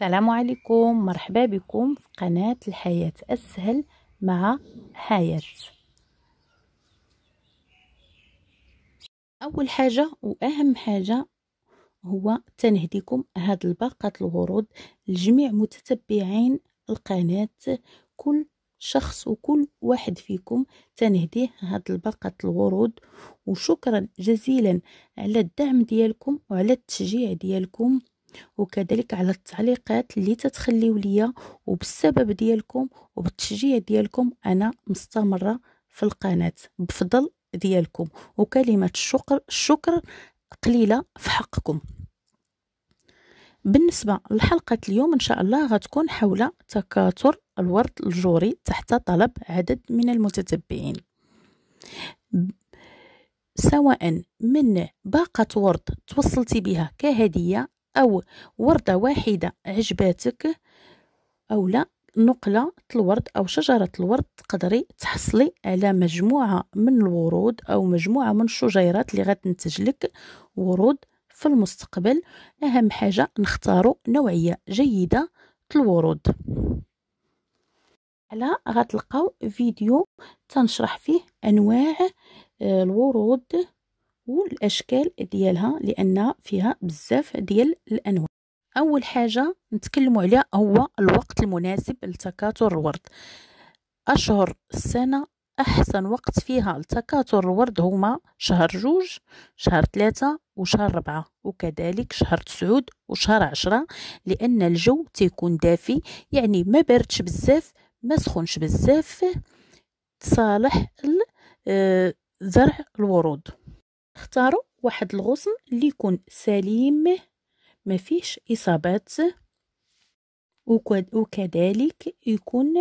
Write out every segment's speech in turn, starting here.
السلام عليكم مرحبا بكم في قناة الحياة أسهل مع حياة أول حاجة وأهم حاجة هو تنهديكم هاد الباقة الورود لجميع متتبعين القناة كل شخص وكل واحد فيكم تنهديه هاد الباقة الورود وشكرا جزيلا على الدعم ديالكم وعلى التشجيع ديالكم وكذلك على التعليقات اللي تتخليو ليا وبالسبب ديالكم وبالتشجيع ديالكم انا مستمره في القناه بفضل ديالكم وكلمه الشكر الشكر قليله في حقكم بالنسبه لحلقه اليوم ان شاء الله غتكون حول تكاثر الورد الجوري تحت طلب عدد من المتتبعين سواء من باقة ورد توصلتي بها كهدية أو وردة واحدة عجباتك أو لا نقلة الورد أو شجرة الورد تقدري تحصلي على مجموعة من الورود أو مجموعة من الشجيرات اللي غتنتج لك ورود في المستقبل أهم حاجة نختارو نوعية جيدة الورود على غتلقاو فيديو تنشرح فيه أنواع آه، الورود والاشكال ديالها لان فيها بزاف ديال الانواع اول حاجه نتكلموا عليها هو الوقت المناسب لتكاثر الورد اشهر السنه احسن وقت فيها لتكاثر الورد هما شهر جوج شهر ثلاثة وشهر ربعة وكذلك شهر تسعود وشهر عشرة لان الجو تيكون دافي يعني ما باردش بزاف ما سخونش بزاف صالح آه، زرع الورود اختاروا واحد الغصن اللي يكون سليم ما فيش اصابات وكذلك يكون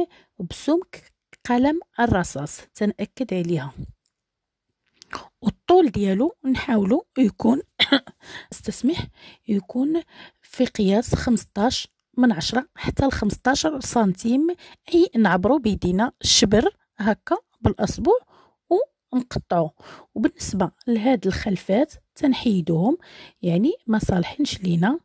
بسمك قلم الرصاص تنأكد عليها والطول ديالو نحاولو يكون استسمح يكون في قياس 15 من 10 حتى ل 15 سنتيم اي نعبرو بيدينا الشبر هكا بالاصبع نقطعو وبالنسبه لهاد الخلفات تنحيدوهم يعني ما صالحينش لينا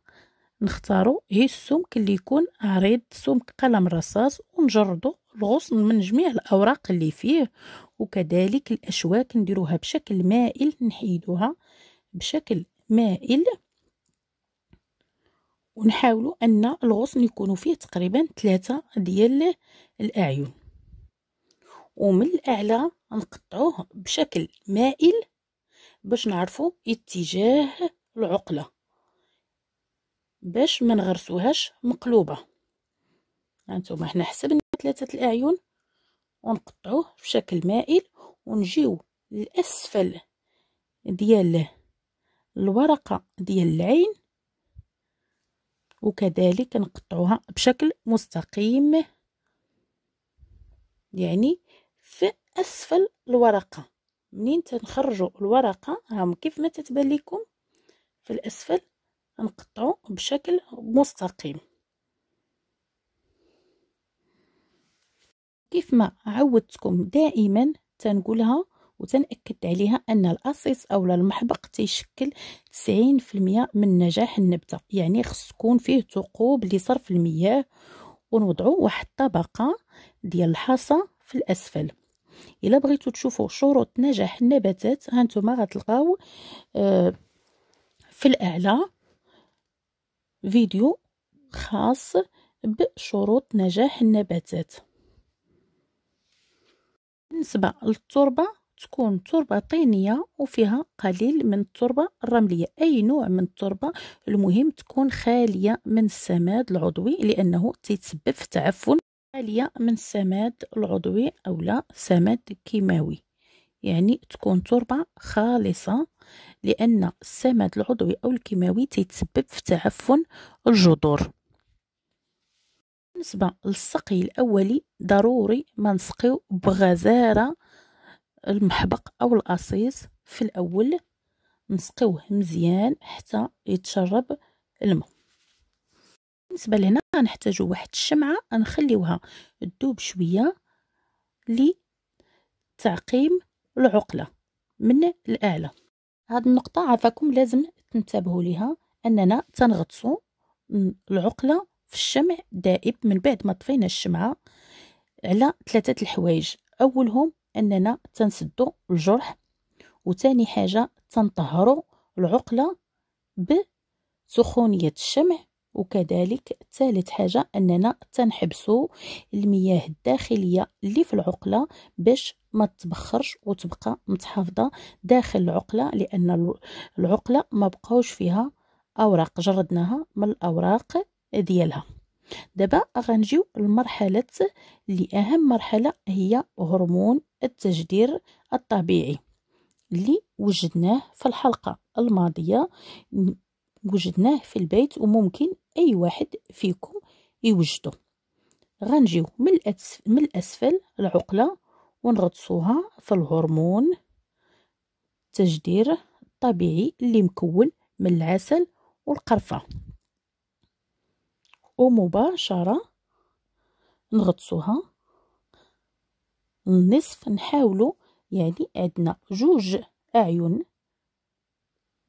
نختارو هي السمك اللي يكون عريض سمك قلم رصاص ونجردو الغصن من جميع الاوراق اللي فيه وكذلك الاشواك نديروها بشكل مائل نحيدوها بشكل مائل ونحاولوا ان الغصن يكونوا فيه تقريبا ثلاثة ديال الاعين ومن الاعلى نقطعوه بشكل مائل باش نعرفوا اتجاه العقله باش ما نغرسوهاش مقلوبه هانتوما حنا حسبنا ثلاثه الاعين ونقطعوه بشكل مائل ونجيو لاسفل ديال الورقه ديال العين وكذلك نقطعوها بشكل مستقيم يعني في اسفل الورقه منين تنخرجوا الورقه راهم كيف ما تتبان لكم في الاسفل نقطعوا بشكل مستقيم كيف ما عودتكم دائما تنقولها وتنأكد عليها أن الأسيس أو المحبق تيشكل 90% من نجاح النبتة يعني خص تكون فيه ثقوب لصرف المياه ونوضعوا واحد الطبقة ديال الحصى في الأسفل الا بغيتو تشوفوا شروط نجاح النباتات هانتوما غتلقاو آه، في الاعلى فيديو خاص بشروط نجاح النباتات بالنسبه للتربه تكون تربه طينيه وفيها قليل من التربه الرمليه اي نوع من التربه المهم تكون خاليه من السماد العضوي لانه تيتسبب في تعفن خالية من السماد العضوي أو سماد كيماوي يعني تكون تربة خالصة لأن السماد العضوي أو الكيماوي تيتسبب في تعفن الجذور بالنسبة للسقي الأولي ضروري ما نسقيو بغزارة المحبق أو الأصيص في الأول نسقيوه مزيان حتى يتشرب الماء بالنسبة لهنا غنحتاجو واحد الشمعة غنخليوها دوب شوية لتعقيم العقلة من الأعلى هاد النقطة عافاكم لازم تنتبهوا ليها أننا تنغطسو العقلة في الشمع دائب من بعد ما طفينا الشمعة على ثلاثة الحوايج أولهم أننا تنسدو الجرح وتاني حاجة تنطهرو العقلة بسخونية الشمع وكذلك ثالث حاجة أننا تنحبسو المياه الداخلية اللي في العقلة باش ما تبخرش وتبقى متحافظة داخل العقلة لأن العقلة ما بقاوش فيها أوراق جردناها من الأوراق ديالها دابا غنجيو لمرحلة اللي أهم مرحلة هي هرمون التجدير الطبيعي اللي وجدناه في الحلقة الماضية وجدناه في البيت وممكن اي واحد فيكم يوجدو غنجيو من الاسفل من الاسفل العقله ونغطسوها في الهرمون التجدير الطبيعي اللي مكون من العسل والقرفه ومباشره نغطسوها النصف نحاولو يعني عندنا جوج اعين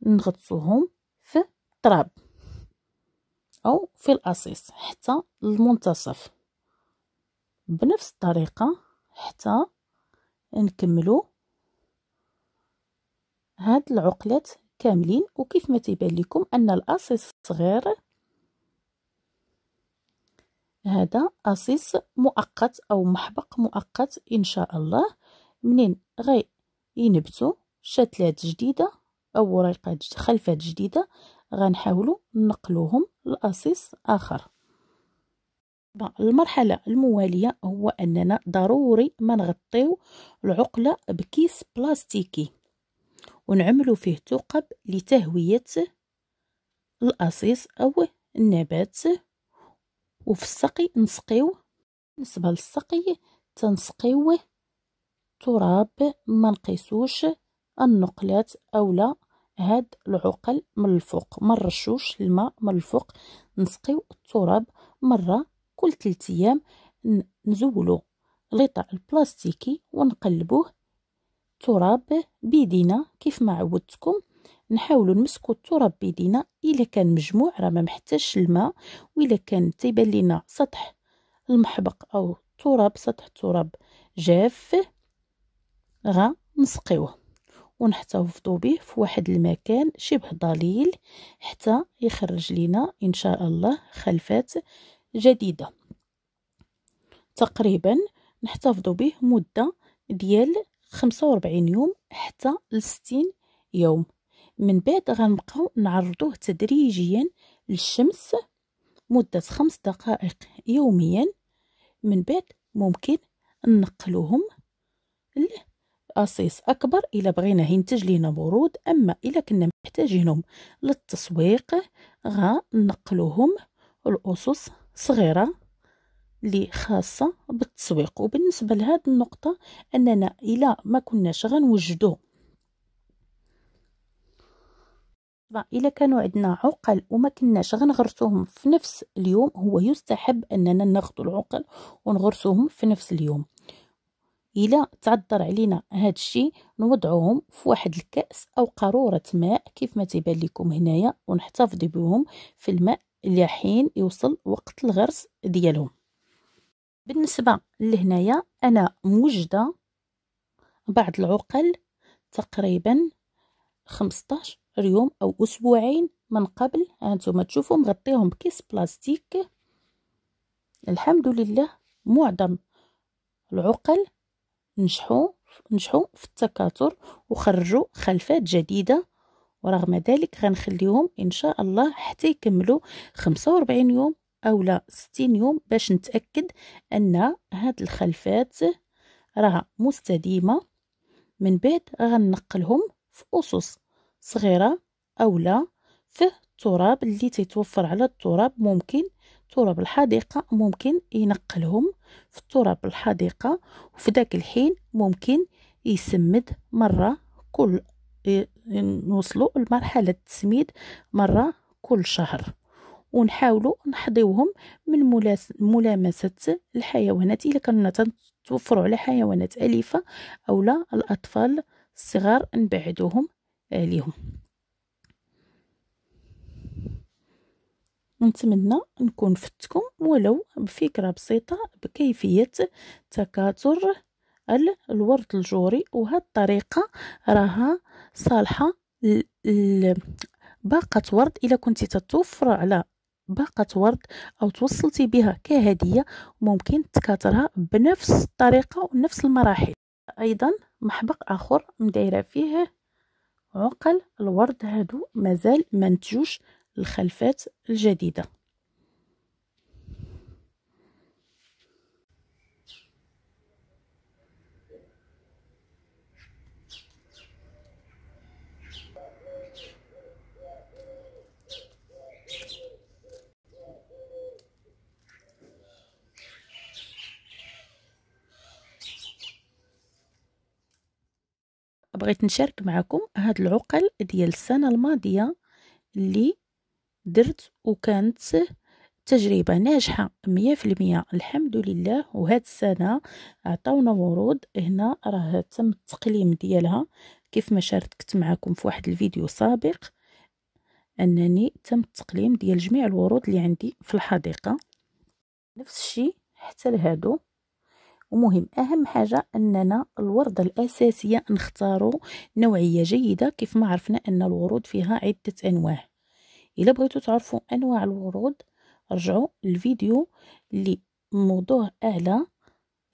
نغطسوهم في التراب أو في الأصيص حتى المنتصف بنفس الطريقة حتى نكملو هاد العقلات كاملين وكيف ما تيبان لكم أن الأصيص الصغير هذا أصيص مؤقت أو محبق مؤقت إن شاء الله منين غي ينبتوا شتلات جديدة أو ورقات خلفات جديدة غنحاولوا نقلوهم لأسيس آخر المرحلة الموالية هو أننا ضروري ما نغطيو العقلة بكيس بلاستيكي ونعملو فيه ثقب لتهوية الأصيص أو النبات وفي السقي نسقيو بالنسبة للسقي تنسقيوه تراب ما نقيسوش النقلات أولا هاد العقل من الفوق ما نرشوش الماء من الفوق نسقيو التراب مره كل 3 ايام نزولو الغطاء البلاستيكي ونقلبوه التراب بيدينا كيف ما عودتكم نحاولوا نمسكوا التراب بيدينا الا كان مجموع راه ما محتاجش الماء والا كان تيبان لينا سطح المحبق او التراب سطح التراب جاف غنسقيوه ونحتفظوا به في واحد المكان شبه ضليل حتى يخرج لنا ان شاء الله خلفات جديده تقريبا نحتفظوا به مده ديال 45 يوم حتى ل يوم من بعد غنبقاو نعرضوه تدريجيا للشمس مده خمس دقائق يوميا من بعد ممكن نقلوهم أصيص أكبر إلا بغينا ينتج لينا ورود أما إلا كنا محتاجينهم للتسويق غنقلوهم الأصص صغيرة لي خاصة بالتسويق وبالنسبة لهذه النقطة أننا إلا ما كناش غنوجدو إلا كانوا عندنا عقل وما كناش غنغرسوهم في نفس اليوم هو يستحب أننا نغطو العقل ونغرسوهم في نفس اليوم الا تعذر علينا هذا الشيء نوضعوهم في واحد الكاس او قاروره ماء كيف ما تيبان لكم هنايا ونحتفظ بهم في الماء لحين يوصل وقت الغرس ديالهم بالنسبه لهنايا انا موجده بعض العقل تقريبا 15 يوم او اسبوعين من قبل هانتوما تشوفوا مغطيهم بكيس بلاستيك الحمد لله معظم العقل نجحوا نجحوا في التكاثر وخرجوا خلفات جديده ورغم ذلك غنخليهم ان شاء الله حتى يكملوا 45 يوم او لا 60 يوم باش نتاكد ان هاد الخلفات راها مستديمه من بعد غنقلهم في اسس صغيره او لا في التراب اللي تيتوفر على التراب ممكن تراب الحديقه ممكن ينقلهم في تراب الحديقه وفي ذاك الحين ممكن يسمد مره كل نوصلوا لمرحله التسميد مره كل شهر ونحاولوا نحضيوهم من ملامسه الحيوانات الا كنا تنتوفروا على حيوانات اليفه اولا الاطفال الصغار نبعدوهم عليهم نتمنى نكون فتكم ولو بفكره بسيطه بكيفيه تكاثر الورد الجوري وهاد الطريقه راها صالحه باقه ورد الا كنتي تتوفر على باقة ورد أو توصلتي بها كهدية ممكن تكاثرها بنفس الطريقة ونفس المراحل أيضا محبق آخر مدايرة فيه عقل الورد هادو مازال ما نتجوش الخلفات الجديدة بغيت نشارك معكم هاد العقل ديال السنه الماضيه اللي درت وكانت تجربة ناجحة مية في المية الحمد لله وهاد السنة عطاونا ورود هنا راه تم التقليم ديالها كيف ما شاركت معكم في واحد الفيديو سابق انني تم التقليم ديال جميع الورود اللي عندي في الحديقة نفس الشيء حتى لهادو ومهم اهم حاجه اننا الورده الاساسيه نختاروا نوعيه جيده كيف ما عرفنا ان الورود فيها عده انواع الا بغيتو تعرفوا انواع الورود رجعوا الفيديو اللي موضوع اعلى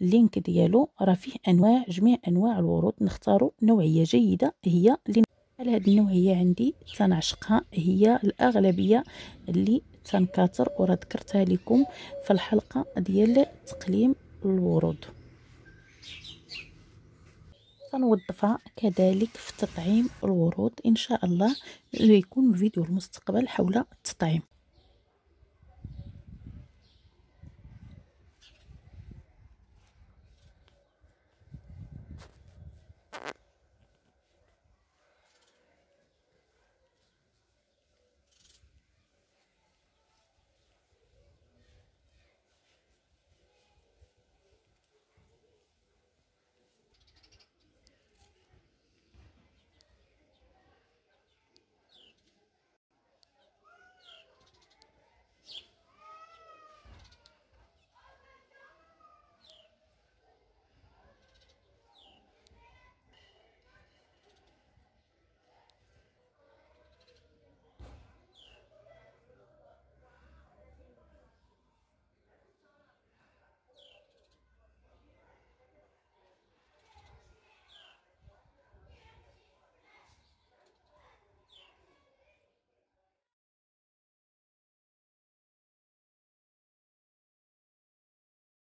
اللينك ديالو راه فيه انواع جميع انواع الورود نختاروا نوعيه جيده هي اللي على هذه النوعيه عندي تنعشقها هي الاغلبيه اللي تنكاثر وراه ذكرتها لكم في الحلقه ديال تقليم الورود غنوظفها كذلك في تطعيم الورود ان شاء الله يكون فيديو المستقبل حول التطعيم